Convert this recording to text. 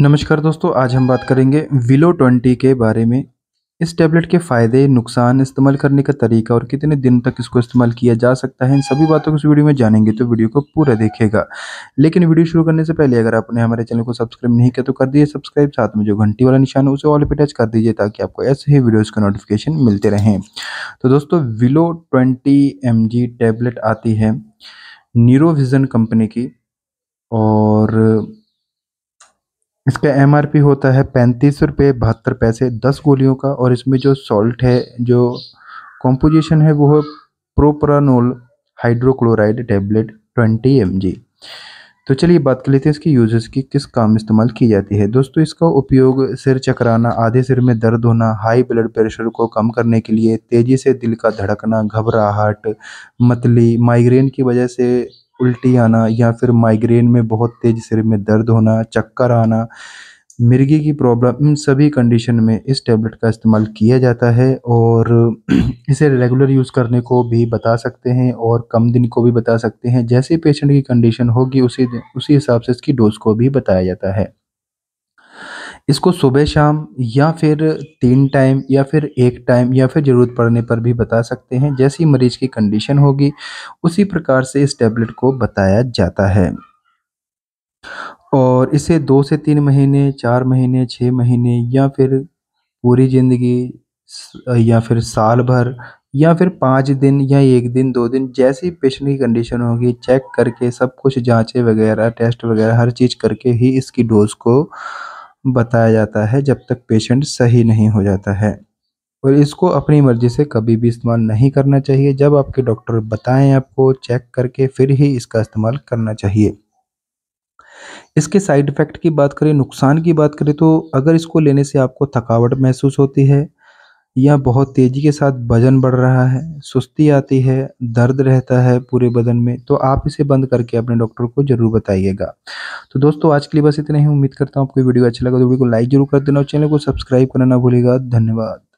नमस्कार दोस्तों आज हम बात करेंगे विलो ट्वेंटी के बारे में इस टैबलेट के फ़ायदे नुकसान इस्तेमाल करने का तरीका और कितने दिन तक इसको इस्तेमाल किया जा सकता है इन सभी बातों को इस वीडियो में जानेंगे तो वीडियो को पूरा देखेगा लेकिन वीडियो शुरू करने से पहले अगर आपने हमारे चैनल को सब्सक्राइब नहीं किया तो कर दिए सब्सक्राइब साथ में जो घंटी वाला निशान है उसे ऑल पर टच कर दीजिए ताकि आपको ऐसे ही वीडियोज़ का नोटिफिकेशन मिलते रहें तो दोस्तों विलो ट्वेंटी एम टैबलेट आती है न्यूरोविज़न कंपनी की और इसका एम होता है पैंतीस रुपये बहत्तर पैसे दस गोलियों का और इसमें जो सॉल्ट है जो कॉम्पोजिशन है वो है propranolol hydrochloride tablet twenty M तो चलिए बात कर लेते हैं इसकी यूजेस की किस काम में इस्तेमाल की जाती है दोस्तों इसका उपयोग सिर चकराना आधे सिर में दर्द होना हाई ब्लड प्रेशर को कम करने के लिए तेज़ी से दिल का धड़कना घबराहट मतली माइग्रेन की वजह से उल्टी आना या फिर माइग्रेन में बहुत तेज सिर में दर्द होना चक्कर आना मिर्गी की प्रॉब्लम इन सभी कंडीशन में इस टैबलेट का इस्तेमाल किया जाता है और इसे रेगुलर यूज़ करने को भी बता सकते हैं और कम दिन को भी बता सकते हैं जैसे पेशेंट की कंडीशन होगी उसी उसी हिसाब से इसकी डोज को भी बताया जाता है इसको सुबह शाम या फिर तीन टाइम या फिर एक टाइम या फिर ज़रूरत पड़ने पर भी बता सकते हैं जैसी मरीज़ की कंडीशन होगी उसी प्रकार से इस टैबलेट को बताया जाता है और इसे दो से तीन महीने चार महीने छः महीने या फिर पूरी ज़िंदगी या फिर साल भर या फिर पाँच दिन या एक दिन दो दिन जैसी पेशेंट की कंडीशन होगी चेक करके सब कुछ जाँचें वगैरह टेस्ट वगैरह हर चीज़ करके ही इसकी डोज़ को बताया जाता है जब तक पेशेंट सही नहीं हो जाता है और इसको अपनी मर्ज़ी से कभी भी इस्तेमाल नहीं करना चाहिए जब आपके डॉक्टर बताएं आपको चेक करके फिर ही इसका इस्तेमाल करना चाहिए इसके साइड इफ़ेक्ट की बात करें नुकसान की बात करें तो अगर इसको लेने से आपको थकावट महसूस होती है यह बहुत तेजी के साथ वजन बढ़ रहा है सुस्ती आती है दर्द रहता है पूरे बदन में तो आप इसे बंद करके अपने डॉक्टर को जरूर बताइएगा तो दोस्तों आज के लिए बस इतना ही उम्मीद करता हूँ आपको वीडियो अच्छा लगा तो वीडियो को लाइक जरूर कर देना और चैनल को सब्सक्राइब करना ना भूलेगा धन्यवाद